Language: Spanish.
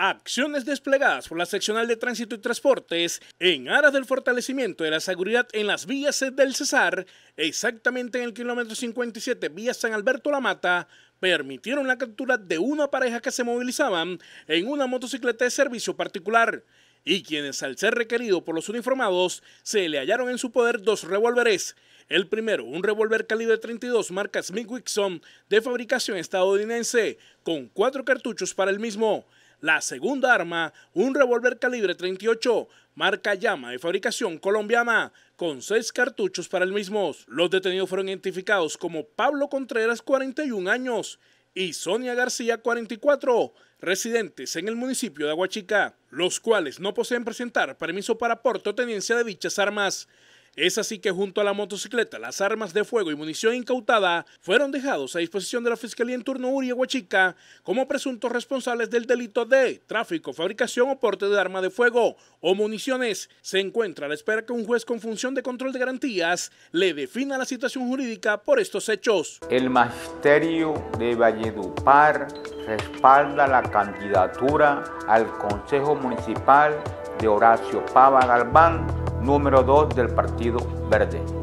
Acciones desplegadas por la seccional de tránsito y transportes en aras del fortalecimiento de la seguridad en las vías del Cesar, exactamente en el kilómetro 57 vía San Alberto La Mata, permitieron la captura de una pareja que se movilizaban en una motocicleta de servicio particular y quienes al ser requerido por los uniformados se le hallaron en su poder dos revólveres. El primero, un revólver calibre 32 marca Smith Wixon de fabricación estadounidense con cuatro cartuchos para el mismo. La segunda arma, un revólver calibre 38, marca llama de fabricación colombiana, con seis cartuchos para el mismo. Los detenidos fueron identificados como Pablo Contreras, 41 años, y Sonia García, 44, residentes en el municipio de Aguachica, los cuales no poseen presentar permiso para porte o tenencia de dichas armas. Es así que junto a la motocicleta, las armas de fuego y munición incautada fueron dejados a disposición de la Fiscalía en turno Uri como presuntos responsables del delito de tráfico, fabricación o porte de arma de fuego o municiones. Se encuentra a la espera que un juez con función de control de garantías le defina la situación jurídica por estos hechos. El Magisterio de Valledupar respalda la candidatura al Consejo Municipal de Horacio Pava Galván número 2 del Partido Verde.